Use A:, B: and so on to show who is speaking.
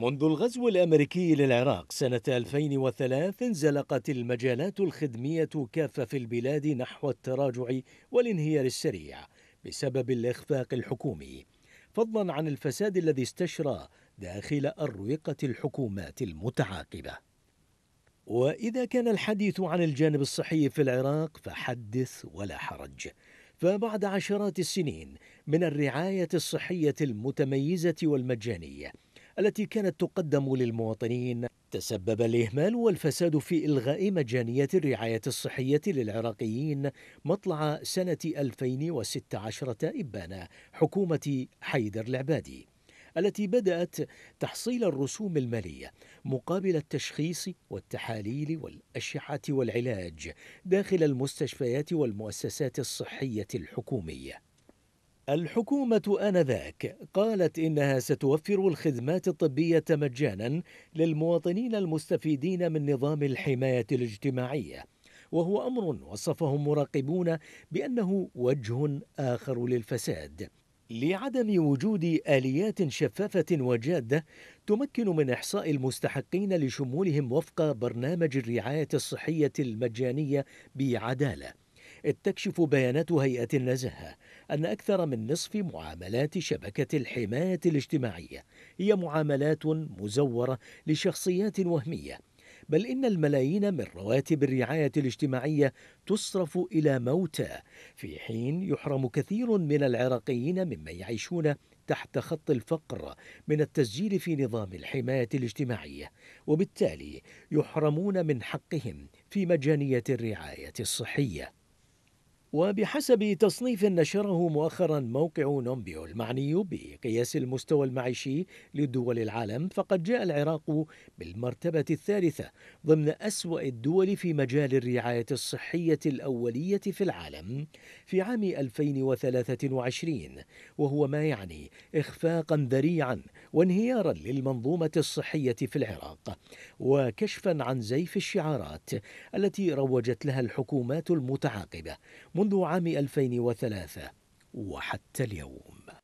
A: منذ الغزو الأمريكي للعراق سنة 2003 انزلقت المجالات الخدمية كافة في البلاد نحو التراجع والانهيار السريع بسبب الإخفاق الحكومي فضلا عن الفساد الذي استشرى داخل أروقة الحكومات المتعاقبة وإذا كان الحديث عن الجانب الصحي في العراق فحدث ولا حرج فبعد عشرات السنين من الرعاية الصحية المتميزة والمجانية التي كانت تقدم للمواطنين تسبب الإهمال والفساد في إلغاء مجانية الرعاية الصحية للعراقيين مطلع سنة 2016 إبان حكومة حيدر العبادي التي بدأت تحصيل الرسوم المالية مقابل التشخيص والتحاليل والأشعة والعلاج داخل المستشفيات والمؤسسات الصحية الحكومية الحكومة آنذاك قالت إنها ستوفر الخدمات الطبية مجانا للمواطنين المستفيدين من نظام الحماية الاجتماعية وهو أمر وصفه مراقبون بأنه وجه آخر للفساد لعدم وجود آليات شفافة وجادة تمكن من إحصاء المستحقين لشمولهم وفق برنامج الرعاية الصحية المجانية بعدالة تكشف بيانات هيئة النزاهة أن أكثر من نصف معاملات شبكة الحماية الاجتماعية هي معاملات مزورة لشخصيات وهمية بل إن الملايين من رواتب الرعاية الاجتماعية تصرف إلى موتى في حين يحرم كثير من العراقيين ممن يعيشون تحت خط الفقر من التسجيل في نظام الحماية الاجتماعية وبالتالي يحرمون من حقهم في مجانية الرعاية الصحية وبحسب تصنيف نشره مؤخرا موقع نومبيو المعني بقياس المستوى المعيشي لدول العالم فقد جاء العراق بالمرتبة الثالثة ضمن أسوأ الدول في مجال الرعاية الصحية الأولية في العالم في عام 2023 وهو ما يعني إخفاقا ذريعا وانهيارا للمنظومة الصحية في العراق وكشفا عن زيف الشعارات التي روجت لها الحكومات المتعاقبة منذ عام 2003 وحتى اليوم